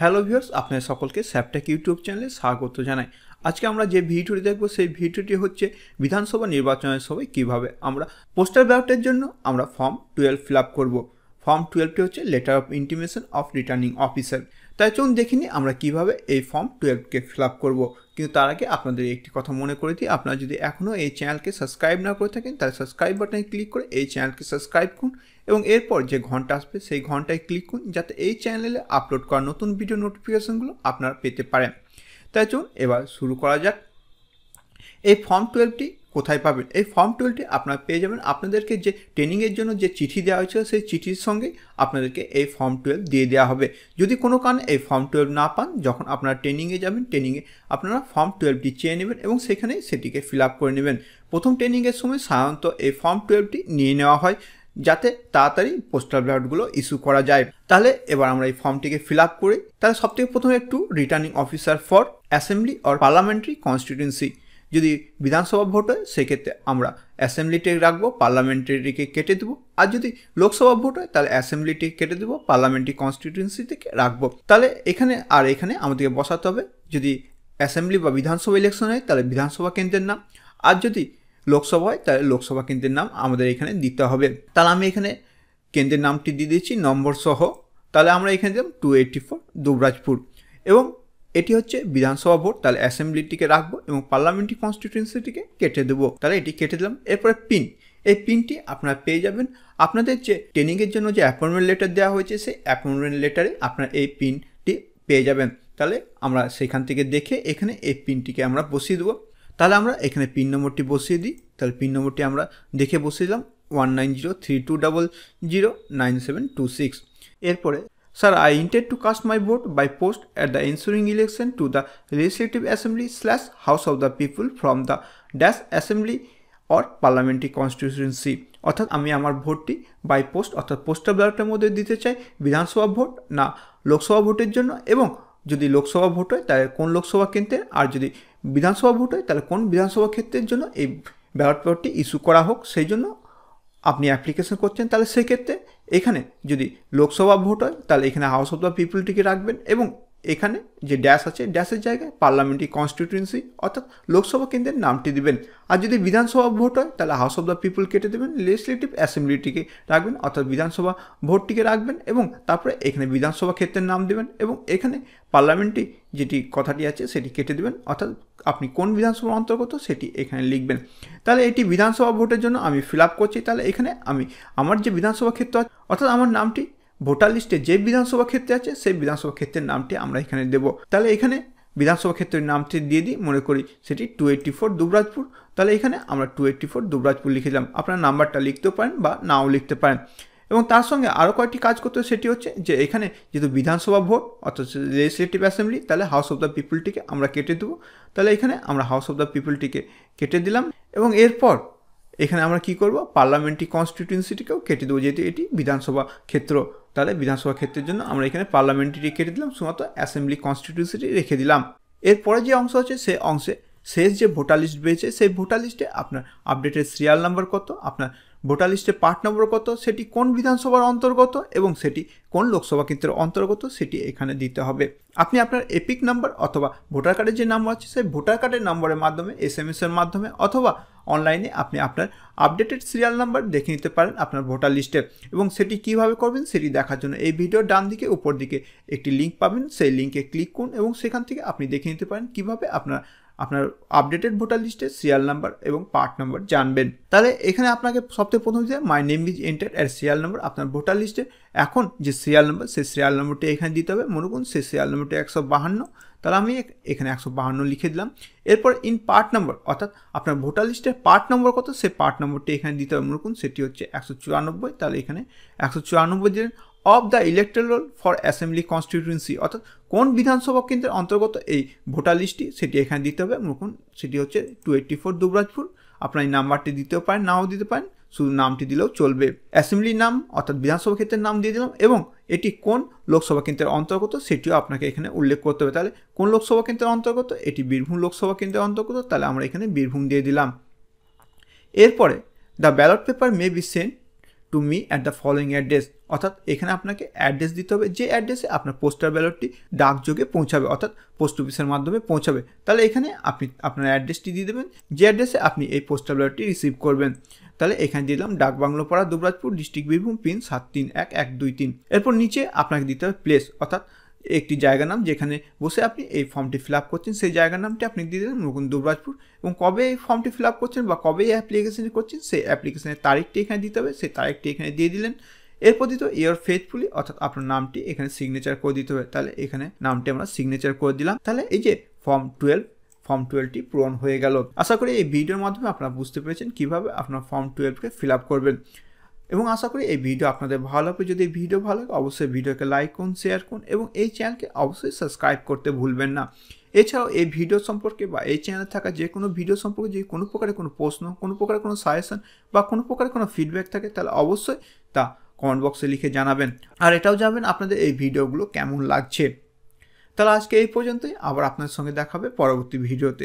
hello viewers আপনার সকলকে স্যাপটেক YouTube চ্যানেলে স্বাগত জানাই আজকে আমরা যে ভিডিওটি দেখব সেই ভিডিওটি হচ্ছে বিধানসভা নির্বাচনের সময় কিভাবে আমরা পোস্টাল ব্যালটের জন্য আমরা ফর্ম টুয়েলভ ফিল আপ করবো ফর্ম টুয়েলভটি হচ্ছে letter of intimation of returning officer তাই চলুন দেখিনি আমরা কিভাবে এই ফর্ম টুয়েলভকে ফিল আপ করবো কিন্তু তার আগে আপনাদের একটি কথা মনে করে দিই আপনারা যদি এখনও এই চ্যানেলকে সাবস্ক্রাইব না করে থাকেন তাহলে সাবস্ক্রাইব বাটনে ক্লিক করে এই চ্যানেলকে সাবস্ক্রাইব করুন এবং এরপর যে ঘন্টা আসবে সেই ঘন্টায় ক্লিক করুন যাতে এই চ্যানেলে আপলোড করা নতুন ভিডিও নোটিফিকেশনগুলো আপনারা পেতে পারেন তাই চলুন এবার শুরু করা যাক এই ফর্ম টুয়েলভটি কোথায় পাবেন এই ফর্ম টুয়েলভটি আপনারা পেয়ে যাবেন আপনাদেরকে যে ট্রেনিংয়ের জন্য যে চিঠি দেওয়া হয়েছিল সেই চিঠির সঙ্গে আপনাদেরকে এই ফর্ম টুয়েলভ দিয়ে দেওয়া হবে যদি কোনো কারণে এই ফর্ম টুয়েলভ না পান যখন আপনারা ট্রেনিংয়ে যাবেন ট্রেনিংয়ে আপনারা ফর্ম টুয়েলভটি চেয়ে নেবেন এবং সেখানে সেটিকে ফিল আপ করে নেবেন প্রথম ট্রেনিংয়ের সময় সাধারণত এই ফর্ম টুয়েলভটি নিয়ে নেওয়া হয় যাতে তাড়াতাড়ি পোস্টাল ব্যালটগুলো ইস্যু করা যায় তাহলে এবার আমরা এই ফর্মটিকে ফিল আপ করি তাহলে সবথেকে প্রথমে একটু returning officer for assembly or parliamentary constituency যদি বিধানসভা ভোট হয় সেক্ষেত্রে আমরা অ্যাসেম্বলিটিকে রাখবো পার্লামেন্টারিকে কেটে দেবো আর যদি লোকসভা ভোট হয় তাহলে অ্যাসেম্বলিটি কেটে দেবো পার্লামেন্টারি কনস্টিটিউয়েন্সি থেকে রাখবো তাহলে এখানে আর এখানে আমাদেরকে বসাতে হবে যদি অ্যাসেম্বলি বা বিধানসভা ইলেকশন হয় তাহলে বিধানসভা কেন্দ্রের নাম আর যদি লোকসভা হয় তাহলে লোকসভা কেন্দ্রের নাম আমাদের এখানে দিতে হবে তাহলে আমি এখানে কেন্দ্রের নামটি দিয়ে দিচ্ছি নম্বর সহ তাহলে আমরা এখানে দিলাম টু এইটটি ফোর দুবরাজপুর এবং এটি হচ্ছে বিধানসভা ভোট তাহলে অ্যাসেম্বলিটিকে রাখবো এবং পার্লামেন্টি কনস্টিটিউয়েন্সিটিকে কেটে দেবো তাহলে এটি কেটে দিলাম এরপরে পিন এই পিনটি আপনারা পেয়ে যাবেন আপনাদের যে ট্রেনিংয়ের জন্য যে অ্যাপয়েন্টমেন্ট লেটার দেওয়া হয়েছে সেই অ্যাপয়েন্টমেন্ট লেটারে আপনারা এই পিনটি পেয়ে যাবেন তাহলে আমরা সেখান থেকে দেখে এখানে এই পিনটিকে আমরা বসিয়ে দেবো তাহলে আমরা এখানে পিন নম্বরটি বসিয়ে দিই তাহলে পিন নম্বরটি আমরা দেখে বসিয়ে দিলাম one nine zero three two double zero nine seven two six এরপরে Sir, I intend to cast my vote by post at the ensuing election to the Legislative Assembly slash House of the People from the dash Assembly or parliamentary constituency অর্থাৎ আমি আমার ভোটটি by post অর্থাৎ postal ব্যালটের মধ্যে দিতে চাই বিধানসভা ভোট না লোকসভা ভোটের জন্য এবং যদি লোকসভা ভোট হয় তাহলে কোন লোকসভা কেন্দ্রে আর যদি বিধানসভা ভোট হয় তাহলে কোন বিধানসভা ক্ষেত্রের জন্য এই ব্যালট পেপারটি ইস্যু করা হোক সেই জন্য আপনি অ্যাপ্লিকেশন করছেন তাহলে সেক্ষেত্রে এখানে যদি লোকসভা ভোট হয় তাহলে এখানে হাউস অফ দ্য পিপুলটিকে রাখবেন এবং এখানে যে ড্যাশ আছে ড্যাশের জায়গায় পার্লামেন্টারি কনস্টিটিউয়েন্সি অর্থাৎ লোকসভা কেন্দ্রের নামটি দিবেন আর যদি বিধানসভা ভোট হয় তাহলে হাউস অফ দ্য পিপুল কেটে দেবেন লেজিসলেটিভ অ্যাসেম্বলিটিকে রাখবেন অর্থাৎ বিধানসভা ভোটটিকে রাখবেন এবং তারপরে এখানে বিধানসভা ক্ষেত্রের নাম দেবেন এবং এখানে পার্লামেন্টে যেটি কথাটি আছে সেটি কেটে দেবেন অর্থাৎ আপনি কোন বিধানসভার অন্তর্গত সেটি এখানে লিখবেন তাহলে এটি বিধানসভা ভোটের জন্য আমি ফিল আপ করছি তাহলে এখানে আমি আমার যে বিধানসভা ক্ষেত্র অর্থাৎ আমার নামটি ভোটার লিস্টে যে বিধানসভা ক্ষেত্রে আছে সেই বিধানসভা ক্ষেত্রের নামটি আমরা এখানে দেব তাহলে এখানে বিধানসভা ক্ষেত্রের নামটি দিয়ে দিই মনে করি সেটি টু এইট্টি ফোর দুবরাজপুর তাহলে এখানে আমরা টু এইট্টি ফোর দুবরাজপুর লিখে দিলাম আপনার নাম্বারটা লিখতেও পারেন বা নাও লিখতে পারেন এবং তার সঙ্গে আরও কয়েকটি কাজ করতে সেটি হচ্ছে যে এখানে যেহেতু বিধানসভা ভোট অর্থাৎ লেজিসলেটিভ অ্যাসেম্বলি তাহলে হাউস অফ দ্য পিপুলটিকে আমরা কেটে দেবো তাহলে এখানে আমরা হাউস অফ দ্য পিপুলটিকে কেটে দিলাম এবং এরপর এখানে আমরা কি করব পার্লামেন্টারি কনস্টিটিউয়েন্সিটিকেও কেটে দেবো যেহেতু এটি বিধানসভা ক্ষেত্র তাহলে বিধানসভা ক্ষেত্রের জন্য আমরা এখানে পার্লামেন্টে রেখে দিলাম শুধুমাত্র অ্যাসেম্বলি কনস্টিটিউশনটি রেখে দিলাম এরপরে যে অংশ আছে সে অংশে শেষ যে ভোটার লিস্ট বেড়েছে সেই ভোটার লিস্টে আপনার আপডেটের সিরিয়াল নাম্বার কত আপনার ভোটার লিস্টে পার্ট নম্বর কত সেটি কোন বিধানসভার অন্তর্গত এবং সেটি কোন লোকসভা কেন্দ্রের অন্তর্গত সেটি এখানে দিতে হবে আপনি আপনার এপিক নাম্বার অথবা ভোটার কার্ডের যে নাম্বার আছে সেই ভোটার কার্ডের নম্বরের মাধ্যমে এস এম এসের মাধ্যমে অথবা অনলাইনে আপনি আপনার আপডেটেড সিরিয়াল নাম্বার দেখে নিতে পারেন আপনার ভোটার লিস্টে এবং সেটি কিভাবে করবেন সেটি দেখার জন্য এই ভিডিওর ডান দিকে উপর দিকে একটি লিঙ্ক পাবেন সেই লিঙ্কে ক্লিক করুন এবং সেখান থেকে আপনি দেখে নিতে পারেন কিভাবে আপনার আপনার আপডেটেড ভোটার লিস্টে সিরিয়াল নাম্বার এবং পার্ট নাম্বার জানবেন তাহলে এখানে আপনাকে সবথেকে প্রথম যে my name is enter at serial number আপনার ভোটার লিস্টে এখন যে সিরিয়াল নাম্বার সেই সিরিয়াল নাম্বারটি এখানে দিতে হবে মনে করুন সেই সিরিয়াল নাম্বারটি একশো বাহান্ন তাহলে আমি এখানে একশো বাহান্ন লিখে দিলাম এরপর ইন পার্ট নম্বর অর্থাৎ আপনার ভোটার লিস্টের পার্ট নম্বর কত সে পার্ট নম্বরটি এখানে দিতে হবে মনে করুন সেটি হচ্ছে একশো চুরানব্বই তাহলে এখানে একশো চুরানব্বই দিলেন of the electoral for assembly constituency অর্থাৎ কোন বিধানসভা কেন্দ্রের অন্তর্গত এই ভোটার লিস্টটি সেটি এখানে দিতে হবে দেখুন সেটি হচ্ছে টু এইট্টি ফোর দুবরাজপুর আপনার এই নাম্বারটি দিতেও পারেন নাও দিতে পারেন শুধু নামটি দিলেও চলবে অ্যাসেম্বলির নাম অর্থাৎ বিধানসভা ক্ষেত্রের নাম দিয়ে দিলাম এবং এটি কোন লোকসভা কেন্দ্রের অন্তর্গত সেটিও আপনাকে এখানে উল্লেখ করতে হবে তাহলে কোন লোকসভা কেন্দ্রের অন্তর্গত এটি বীরভূম লোকসভা কেন্দ্রের অন্তর্গত তাহলে আমরা এখানে বীরভূম দিয়ে দিলাম এরপরে the ballot paper may be sent to me at the following address অর্থাৎ এখানে আপনাকে অ্যাড্রেস দিতে হবে যে অ্যাড্রেসে আপনার পোস্টার ব্যালটটি ডাকযোগে পৌঁছাবে অর্থাৎ পোস্ট অফিসের মাধ্যমে পৌঁছাবে তাহলে এখানে আপনি আপনার অ্যাড্রেসটি দিয়ে দেবেন যে অ্যাড্রেসে আপনি এই পোস্টার ব্যালটটি রিসিভ করবেন তাহলে এখানে দিলাম ডাক পাড়া দুবরাজপুর ডিস্ট্রিক্ট বীরভূম পিন সাত তিন এক এক দুই তিন এরপর নিচে আপনাকে দিতে হবে প্লেস অর্থাৎ একটি জায়গার নাম যেখানে বসে আপনি এই ফর্মটি ফিল আপ করছেন সেই জায়গার নামটি আপনি দিয়ে দিলেন মুকুন দুবরাজপুর এবং কবে এই ফর্মটি ফিল আপ করছেন বা কবে এই অ্যাপ্লিকেশানটি করছেন সেই অ্যাপ্লিকেশানের তারিখটি এখানে দিতে হবে সেই তারিখটি এখানে দিয়ে দিলেন এরপর দিত ইয়ার ফেথফুলি অর্থাৎ আপনার নামটি এখানে সিগনেচার করে দিতে হবে তাহলে এখানে নামটি আমরা সিগনেচার করে দিলাম তাহলে এই যে ফর্ম টুয়েলভ ফর্ম টুয়েলভটি পূরণ হয়ে গেল আশা করি এই ভিডিওর মাধ্যমে আপনারা বুঝতে পেরেছেন কিভাবে আপনার ফর্ম টুয়েলভকে ফিল আপ করবেন এবং আশা করি এই ভিডিও আপনাদের ভালো লাগবে যদি ভিডিও ভালো লাগে অবশ্যই ভিডিওকে লাইক করুন শেয়ার করুন এবং এই চ্যানেলকে অবশ্যই সাবস্ক্রাইব করতে ভুলবেন না এছাড়াও এই ভিডিও সম্পর্কে বা এই চ্যানেলে থাকা যে কোনো ভিডিও সম্পর্কে যদি কোনো প্রকারের কোনো প্রশ্ন কোনো প্রকারের কোনো সাজেশন বা কোনো প্রকারের কোনো ফিডব্যাক থাকে তাহলে অবশ্যই তা কমেন্ট বক্সে লিখে জানাবেন আর এটাও জানাবেন আপনাদের এই ভিডিওগুলো কেমন লাগছে তাহলে আজকে এই পর্যন্তই আবার আপনার সঙ্গে দেখাবে পরবর্তী ভিডিওতে